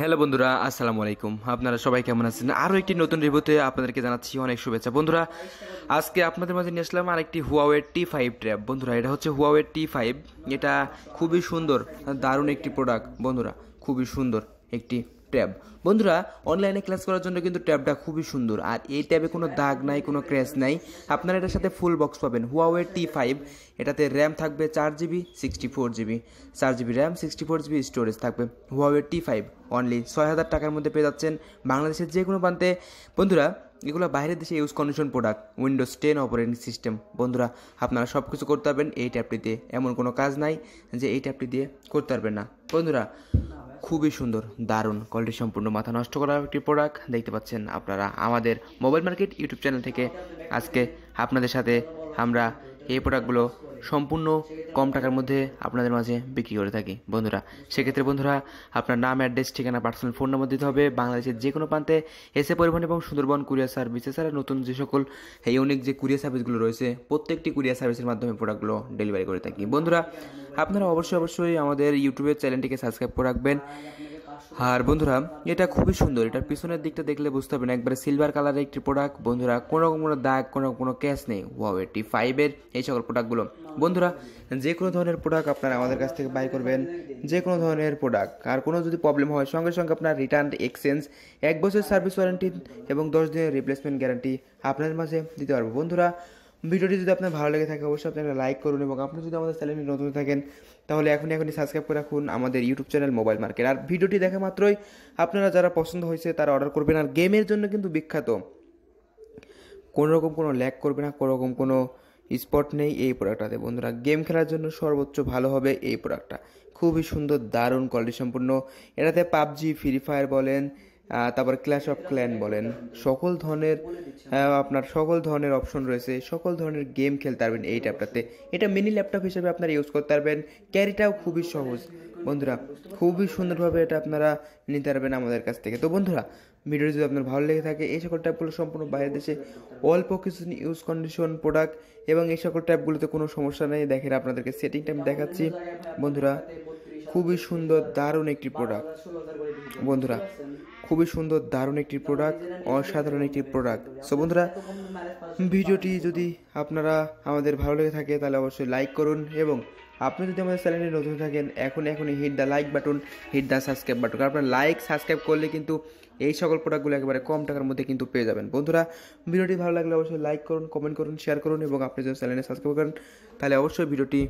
hello বন্ধুরা আসসালামু আলাইকুম আপনারা সবাই কেমন আছেন আরও একটি নতুন রিভিউতে আপনাদেরকে জানাচ্ছি অনেক শুভেচ্ছা বন্ধুরা আজকে আপনাদের মাঝে নিয়ে আসলাম আরেকটি হুয়াওয়ের টি ফাইভ ট্র্যাপ বন্ধুরা এটা হচ্ছে হুয়াওয়ের টি ফাইভ এটা খুবই সুন্দর দারুণ একটি প্রোডাক্ট বন্ধুরা খুবই সুন্দর একটি ট্যাব বন্ধুরা অনলাইনে ক্লাস করার জন্য কিন্তু ট্যাবটা খুবই সুন্দর আর এই ট্যাবে কোনো দাগ নাই কোনো ক্র্যাশ নাই আপনারা এটার সাথে ফুল বক্স পাবেন হুয়াওয়ে টি ফাইভ এটাতে র্যাম থাকবে চার জিবি সিক্সটি ফোর জিবি চার GB RAM sixty four GB storage থাকবে হুয়াওয়ে টি ফাইভ অনলি ছয় হাজার টাকার মধ্যে পেয়ে যাচ্ছেন বাংলাদেশের যে কোনো প্রান্তে বন্ধুরা এগুলো বাইরের দেশে use condition product Windows ten operating system বন্ধুরা আপনারা সব কিছু করতে পারবেন এই ট্যাবটিতে এমন কোনো কাজ নাই যে এই ট্যাবটি দিয়ে করতে পারবেন না বন্ধুরা খুবই সুন্দর দারুণ কোয়ালিটি সম্পূর্ণ মাথা নষ্ট করার একটি প্রোডাক্ট দেখতে পাচ্ছেন আপনারা আমাদের মোবাইল মার্কেট ইউটিউব চ্যানেল থেকে আজকে আপনাদের সাথে আমরা এই প্রোডাক্টগুলো সম্পূর্ণ কম টাকার মধ্যে আপনাদের মাঝে বিক্রি করে থাকি বন্ধুরা সেক্ষেত্রে বন্ধুরা আপনার নাম অ্যাড্রেস ঠিকানা পার্সোনাল ফোন নম্বর দিতে হবে বাংলাদেশের যে কোনো প্রান্তে এসে পরিবহন এবং সুন্দরবন কুরিয়ার সার্ভিসে সারা নতুন যে সকল ইউনিক যে কুরিয়ার সার্ভিসগুলো রয়েছে প্রত্যেকটি কুরিয়ার সার্ভিসের মাধ্যমে প্রোডাক্টগুলো ডেলিভারি করে থাকি বন্ধুরা আপনারা অবশ্যই অবশ্যই আমাদের ইউটিউবের চ্যানেলটিকে সাবস্ক্রাইব করে রাখবেন আর বন্ধুরা এটা খুবই সুন্দর এটার পিছনের দিকটা দেখলে বুঝতে পারবেন একবারে সিলভার কালারের একটি প্রোডাক্ট বন্ধুরা কোনো রকম কোনো দাগ কোনো রকম কোনো ক্যাশ নেই ওয়াও এটি ফাইভের এই সকল প্রোডাক্টগুলো বন্ধুরা যে কোনো ধরনের প্রোডাক্ট আপনারা আমাদের কাছ থেকে বাই করবেন যে কোনো ধরনের প্রোডাক্ট আর কোনো যদি প্রবলেম হয় সঙ্গে সঙ্গে আপনার রিটার্ন এক্সচেঞ্জ এক বছর সার্ভিস ওয়ারেন্টি এবং দশ দিনের রিপ্লেসমেন্ট গ্যারান্টি আপনার মাঝে দিতে পারবো বন্ধুরা ভিডিওটি যদি আপনার ভালো লেগে থাকে অবশ্যই আপনারা লাইক করুন এবং আপনি যদি আমাদের চ্যানেলে নতুন থাকেন তাহলে এখনই এখনই সাবস্ক্রাইব করে রাখুন আমাদের ইউটিউব চ্যানেল মোবাইল মার্কেট আর ভিডিওটি দেখা মাত্রই আপনারা যারা পছন্দ হয়েছে তারা অর্ডার করবেন আর গেমের জন্য কিন্তু বিখ্যাত কোনো রকম কোনো ল্যাক করবে না কোনো রকম কোনো স্পট নেই এই প্রোডাক্টটাতে বন্ধুরা গেম খেলার জন্য সর্বোচ্চ ভালো হবে এই প্রোডাক্টটা খুবই সুন্দর দারুণ কোয়ালিটি সম্পূর্ণ এটাতে পাবজি ফ্রি ফায়ার বলেন তারপর ক্ল্যাশ অফ ক্ল্যান বলেন সকল ধরনের আপনার সকল ধরনের অপশন রয়েছে সকল ধরনের গেম খেলতে পারবেন এই ট্যাপটাতে এটা মিনি ল্যাপটপ হিসেবে আপনারা ইউজ করতে পারবেন ক্যারিটাও খুবই সহজ বন্ধুরা খুবই সুন্দরভাবে এটা আপনারা নিতে পারবেন আমাদের কাছ থেকে তো বন্ধুরা ভিডিও যদি আপনার ভালো লেগে থাকে এই সকল ট্যাপগুলো সম্পূর্ণ বাইরের দেশে অল্প কিছু ইউজ কন্ডিশন প্রোডাক্ট এবং এই সকল ট্যাপগুলোতে কোনো সমস্যা নেই দেখেন আপনাদেরকে সেটিংটা আমি দেখাচ্ছি বন্ধুরা খুবই সুন্দর দারুণ একটি প্রোডাক্ট বন্ধুরা খুবই সুন্দর দারুণ একটি প্রোডাক্ট অসাধারণ একটি প্রোডাক্ট সো বন্ধুরা ভিডিওটি যদি আপনারা আমাদের ভালো লেগে থাকে তাহলে অবশ্যই লাইক করুন এবং আপনি যদি আমাদের চ্যানেলে নতুন থাকেন এখন এখনই hit the like button hit the subscribe button আপনার লাইক সাবস্ক্রাইব করলে কিন্তু এই সকল প্রোডাক্টগুলো একেবারে কম টাকার মধ্যে কিন্তু পেয়ে যাবেন বন্ধুরা ভিডিওটি ভালো লাগলে অবশ্যই লাইক করুন কমেন্ট করুন শেয়ার করুন এবং আপনি যদি চ্যানেলে সাবস্ক্রাইব করেন তাহলে অবশ্যই ভিডিওটি